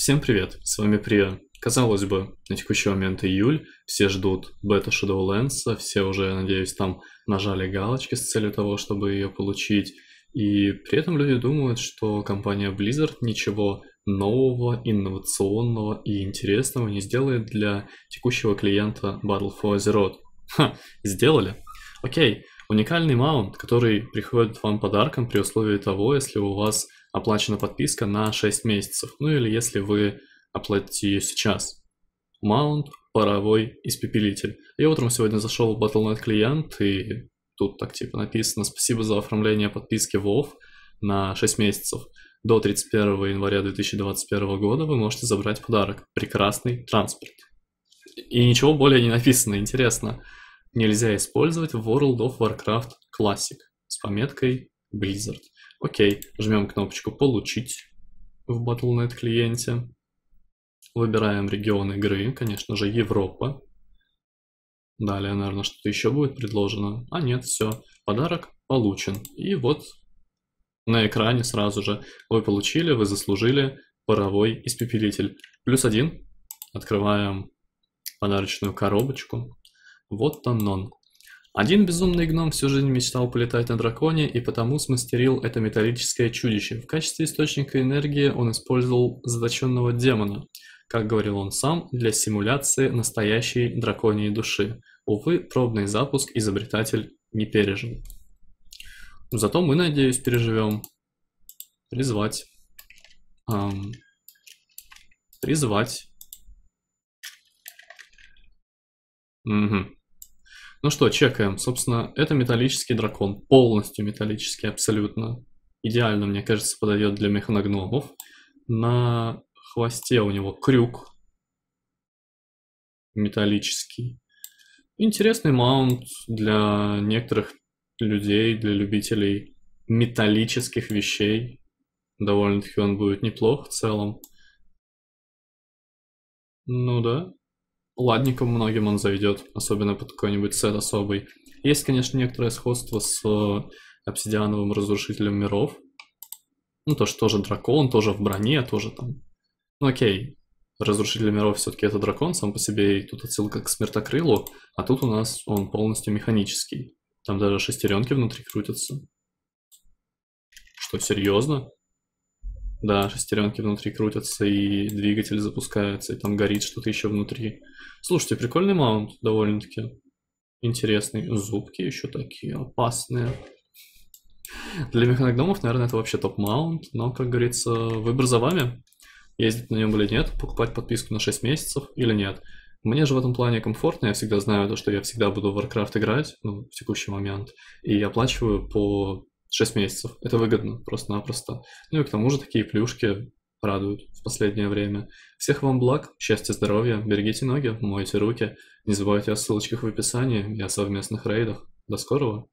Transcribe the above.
Всем привет, с вами Прия. Казалось бы, на текущий момент июль, все ждут бета Shadowlands, все уже, надеюсь, там нажали галочки с целью того, чтобы ее получить. И при этом люди думают, что компания Blizzard ничего нового, инновационного и интересного не сделает для текущего клиента Battle for Azeroth. Ха, сделали. Окей, Уникальный маунт, который приходит вам подарком при условии того, если у вас оплачена подписка на 6 месяцев, ну или если вы оплатите ее сейчас. Маунт, паровой испепелитель. Я утром сегодня зашел в Battle.net клиент, и тут так типа написано «Спасибо за оформление подписки WoW на 6 месяцев. До 31 января 2021 года вы можете забрать подарок. Прекрасный транспорт». И ничего более не написано, интересно нельзя использовать в World of Warcraft Classic с пометкой Blizzard. Окей, жмем кнопочку «Получить» в Battle.net клиенте. Выбираем регион игры, конечно же, Европа. Далее, наверное, что-то еще будет предложено. А нет, все, подарок получен. И вот на экране сразу же вы получили, вы заслужили паровой испепелитель. Плюс один. Открываем подарочную коробочку. Вот он он. Один безумный гном всю жизнь мечтал полетать на драконе и потому смастерил это металлическое чудище. В качестве источника энергии он использовал заточенного демона, как говорил он сам, для симуляции настоящей драконьей души. Увы, пробный запуск изобретатель не пережил. зато мы, надеюсь, переживем. Призвать. Эм, призвать. Угу. Ну что, чекаем. Собственно, это металлический дракон. Полностью металлический, абсолютно. Идеально, мне кажется, подойдет для механогномов. На хвосте у него крюк. Металлический. Интересный маунт для некоторых людей, для любителей металлических вещей. Довольно-таки он будет неплох в целом. Ну да, ладником многим он зайдет, особенно под какой-нибудь сет особый. Есть, конечно, некоторое сходство с э, обсидиановым разрушителем миров. Ну, то, что тоже дракон, тоже в броне, тоже там. Ну, окей, разрушитель миров все-таки это дракон сам по себе, и тут отсылка к смертокрылу, а тут у нас он полностью механический. Там даже шестеренки внутри крутятся. Что, серьезно? Да, шестеренки внутри крутятся, и двигатель запускается, и там горит что-то еще внутри. Слушайте, прикольный маунт, довольно-таки интересный. Зубки еще такие опасные. Для механогномов, наверное, это вообще топ-маунт, но, как говорится, выбор за вами. Ездить на нем или нет, покупать подписку на 6 месяцев или нет. Мне же в этом плане комфортно, я всегда знаю то, что я всегда буду в Warcraft играть, ну, в текущий момент, и оплачиваю по 6 месяцев. Это выгодно просто-напросто. Ну и к тому же такие плюшки радуют в последнее время. Всех вам благ, счастья, здоровья, берегите ноги, мойте руки. Не забывайте о ссылочках в описании и о совместных рейдах. До скорого!